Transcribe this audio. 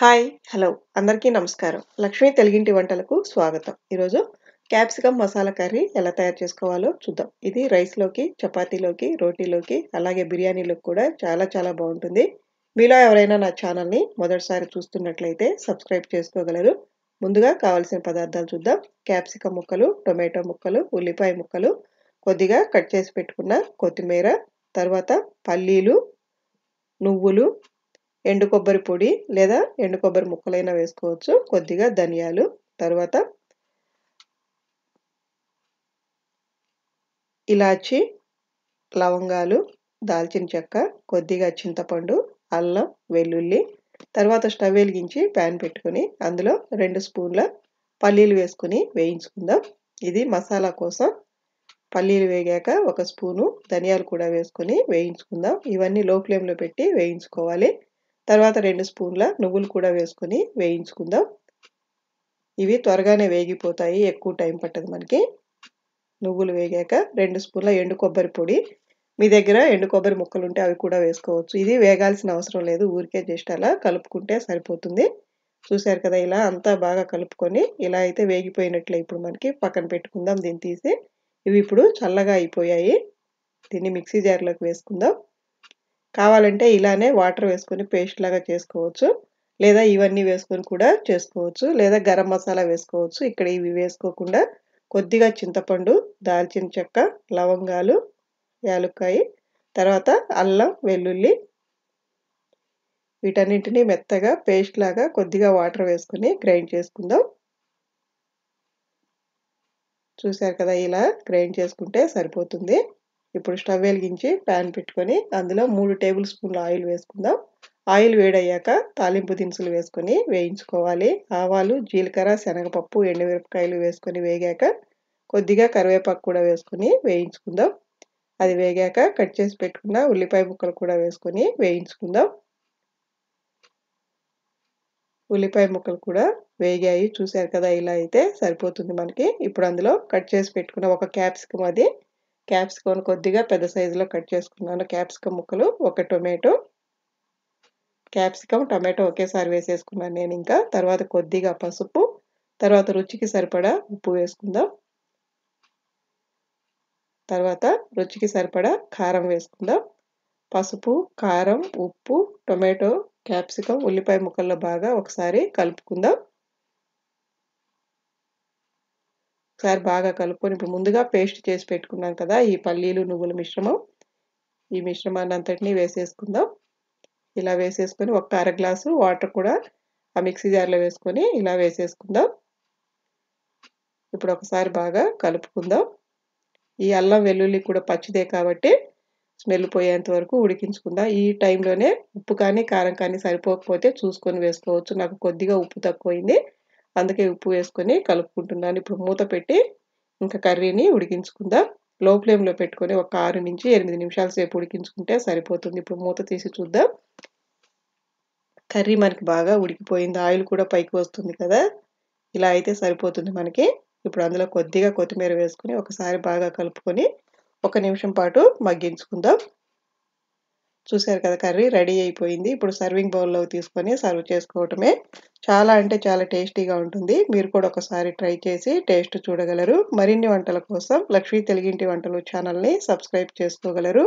hi hello అందరికీ నమస్కారం లక్ష్మీ తెలుగింటి వంటలకు స్వాగతం ఈరోజు క్యాప్సికమ్ మసాలా కర్రీ ఎలా తయారు చేసుకోవాలో చూద్దాం ఇది రైస్లోకి చపాతీలోకి రోటీలోకి అలాగే బిర్యానీలోకి కూడా చాలా చాలా బాగుంటుంది మీలో ఎవరైనా నా ఛానల్ని మొదటిసారి చూస్తున్నట్లయితే సబ్స్క్రైబ్ చేసుకోగలరు ముందుగా కావలసిన పదార్థాలు చూద్దాం క్యాప్సికమ్ ముక్కలు టొమాటో ముక్కలు ఉల్లిపాయ ముక్కలు కొద్దిగా కట్ చేసి పెట్టుకున్న కొత్తిమీర తర్వాత పల్లీలు నువ్వులు ఎండు కొబ్బరి పొడి లేదా ఎండు కొబ్బరి ముక్కలైనా వేసుకోవచ్చు కొద్దిగా ధనియాలు తర్వాత ఇలాచి లవంగాలు దాల్చిన చెక్క కొద్దిగా చింతపండు అల్లం వెల్లుల్లి తర్వాత స్టవ్ వెలిగించి ప్యాన్ పెట్టుకుని అందులో రెండు స్పూన్ల పల్లీలు వేసుకుని వేయించుకుందాం ఇది మసాలా కోసం పల్లీలు వేగాక ఒక స్పూను ధనియాలు కూడా వేసుకొని వేయించుకుందాం ఇవన్నీ లో ఫ్లేమ్లో పెట్టి వేయించుకోవాలి తర్వాత రెండు స్పూన్ల నువ్వులు కూడా వేసుకొని వేయించుకుందాం ఇవి త్వరగానే వేగిపోతాయి ఎక్కువ టైం పట్టదు మనకి నువ్వులు వేగాక రెండు స్పూన్ల ఎండు కొబ్బరి పొడి మీ దగ్గర ఎండు కొబ్బరి ముక్కలు ఉంటే అవి కూడా వేసుకోవచ్చు ఇది వేగాల్సిన అవసరం లేదు ఊరికే జస్ట్ అలా కలుపుకుంటే సరిపోతుంది చూశారు కదా ఇలా అంతా బాగా కలుపుకొని ఇలా అయితే వేగిపోయినట్లే ఇప్పుడు మనకి పక్కన పెట్టుకుందాం దీన్ని తీసి ఇవి ఇప్పుడు చల్లగా అయిపోయాయి దీన్ని మిక్సీ జార్లోకి వేసుకుందాం కావాలంటే ఇలానే వాటర్ వేసుకొని పేస్ట్ లాగా చేసుకోవచ్చు లేదా ఇవన్నీ వేసుకొని కూడా చేసుకోవచ్చు లేదా గరం మసాలా వేసుకోవచ్చు ఇక్కడ ఇవి వేసుకోకుండా కొద్దిగా చింతపండు దాల్చిన చెక్క లవంగాలు యాలుక్కాయ తర్వాత అల్లం వెల్లుల్లి వీటన్నింటినీ మెత్తగా పేస్ట్ లాగా కొద్దిగా వాటర్ వేసుకుని గ్రైండ్ చేసుకుందాం చూశారు కదా ఇలా గ్రైండ్ చేసుకుంటే సరిపోతుంది ఇప్పుడు స్టవ్ వెలిగించి ప్యాన్ పెట్టుకొని అందులో మూడు టేబుల్ స్పూన్ల ఆయిల్ వేసుకుందాం ఆయిల్ వేడయ్యాక తాలింపు దినుసులు వేసుకొని వేయించుకోవాలి ఆవాలు జీలకర్ర శనగపప్పు ఎండుమిరపకాయలు వేసుకొని వేగాక కొద్దిగా కరివేపాకు కూడా వేసుకొని వేయించుకుందాం అది వేగాక కట్ చేసి పెట్టుకున్న ఉల్లిపాయ ముక్కలు కూడా వేసుకొని వేయించుకుందాం ఉల్లిపాయ ముక్కలు కూడా వేగాయి చూశారు కదా ఇలా అయితే సరిపోతుంది మనకి ఇప్పుడు అందులో కట్ చేసి పెట్టుకున్న ఒక క్యాప్సికం అది క్యాప్సికమ్ కొద్దిగా పెద్ద సైజులో కట్ చేసుకున్నాను క్యాప్సికమ్ ముక్కలు ఒక టొమాటో క్యాప్సికమ్ టమాటో ఒకేసారి వేసేసుకున్నాను నేను ఇంకా తర్వాత కొద్దిగా పసుపు తర్వాత రుచికి సరిపడా ఉప్పు వేసుకుందాం తర్వాత రుచికి సరిపడా కారం వేసుకుందాం పసుపు కారం ఉప్పు టొమాటో క్యాప్సికమ్ ఉల్లిపాయ ముక్కల్లో బాగా ఒకసారి కలుపుకుందాం ఒకసారి బాగా కలుపుకొని ఇప్పుడు ముందుగా పేస్ట్ చేసి పెట్టుకున్నాం కదా ఈ పల్లీలు నువ్వుల మిశ్రమం ఈ మిశ్రమాన్ని అంతటినీ వేసేసుకుందాం ఇలా వేసేసుకొని ఒక అర గ్లాసు వాటర్ కూడా ఆ మిక్సీ జార్లో వేసుకొని ఇలా వేసేసుకుందాం ఇప్పుడు ఒకసారి బాగా కలుపుకుందాం ఈ అల్లం వెల్లుల్లి కూడా పచ్చిదే కాబట్టి స్మెల్ పోయేంత వరకు ఉడికించుకుందాం ఈ టైంలోనే ఉప్పు కానీ కారం కానీ సరిపోకపోతే చూసుకొని వేసుకోవచ్చు నాకు కొద్దిగా ఉప్పు తక్కువైంది అందుకే ఉప్పు వేసుకొని కలుపుకుంటున్నాను ఇప్పుడు మూత పెట్టి ఇంకా కర్రీని ఉడికించుకుందాం లో ఫ్లేమ్లో పెట్టుకొని ఒక ఆరు నుంచి ఎనిమిది నిమిషాల సేపు ఉడికించుకుంటే సరిపోతుంది ఇప్పుడు మూత తీసి చూద్దాం కర్రీ మనకి బాగా ఉడికిపోయింది ఆయిల్ కూడా పైకి వస్తుంది కదా ఇలా అయితే సరిపోతుంది మనకి ఇప్పుడు అందులో కొద్దిగా కొత్తిమీర వేసుకుని ఒకసారి బాగా కలుపుకొని ఒక నిమిషం పాటు మగ్గించుకుందాం చూసారు కదా కర్రీ రెడీ అయిపోయింది ఇప్పుడు సర్వింగ్ బౌల్లో తీసుకొని సర్వ్ చేసుకోవటమే చాలా అంటే చాలా టేస్టీగా ఉంటుంది మీరు కూడా ఒకసారి ట్రై చేసి టేస్ట్ చూడగలరు మరిన్ని వంటల కోసం లక్ష్మీ తెలుగింటి వంటలు ఛానల్ని సబ్స్క్రైబ్ చేసుకోగలరు